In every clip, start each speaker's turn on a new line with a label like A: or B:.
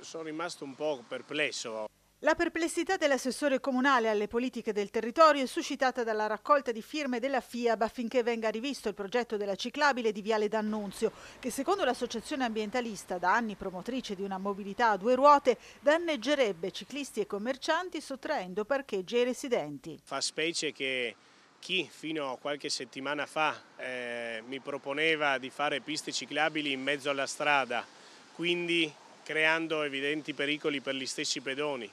A: Sono rimasto un po' perplesso.
B: La perplessità dell'assessore comunale alle politiche del territorio è suscitata dalla raccolta di firme della FIAB affinché venga rivisto il progetto della ciclabile di Viale D'Annunzio, che secondo l'associazione ambientalista, da anni promotrice di una mobilità a due ruote, danneggerebbe ciclisti e commercianti sottraendo parcheggi
A: ai residenti. Fa specie che chi fino a qualche settimana fa eh, mi proponeva di fare piste ciclabili in mezzo alla strada, quindi creando evidenti pericoli per gli stessi pedoni.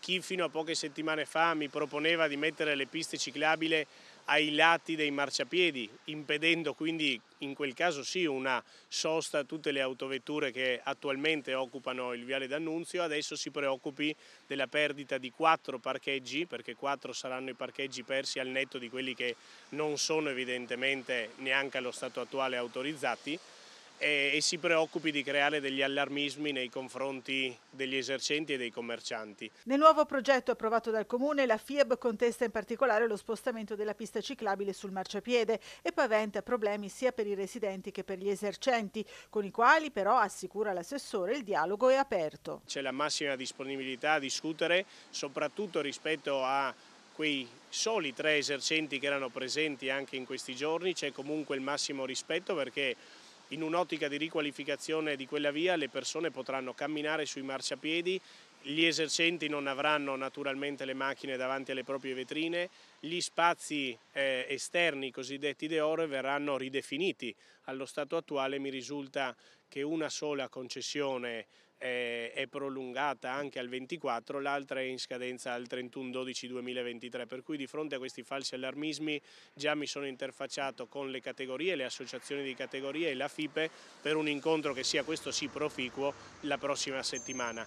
A: Chi fino a poche settimane fa mi proponeva di mettere le piste ciclabili ai lati dei marciapiedi, impedendo quindi in quel caso sì una sosta a tutte le autovetture che attualmente occupano il viale d'Annunzio, adesso si preoccupi della perdita di quattro parcheggi, perché quattro saranno i parcheggi persi al netto di quelli che non sono evidentemente neanche allo stato attuale autorizzati, e, e si preoccupi di creare degli allarmismi nei confronti degli esercenti e dei commercianti.
B: Nel nuovo progetto approvato dal Comune la FIEB contesta in particolare lo spostamento della pista ciclabile sul marciapiede e paventa problemi sia per i residenti che per gli esercenti, con i quali però, assicura l'assessore, il dialogo
A: è aperto. C'è la massima disponibilità a discutere, soprattutto rispetto a quei soli tre esercenti che erano presenti anche in questi giorni, c'è comunque il massimo rispetto perché in un'ottica di riqualificazione di quella via le persone potranno camminare sui marciapiedi, gli esercenti non avranno naturalmente le macchine davanti alle proprie vetrine, gli spazi eh, esterni cosiddetti de oro verranno ridefiniti. Allo stato attuale mi risulta che una sola concessione è prolungata anche al 24, l'altra è in scadenza al 31-12-2023, per cui di fronte a questi falsi allarmismi già mi sono interfacciato con le categorie, le associazioni di categorie e la FIPE per un incontro che sia questo sì proficuo la prossima settimana.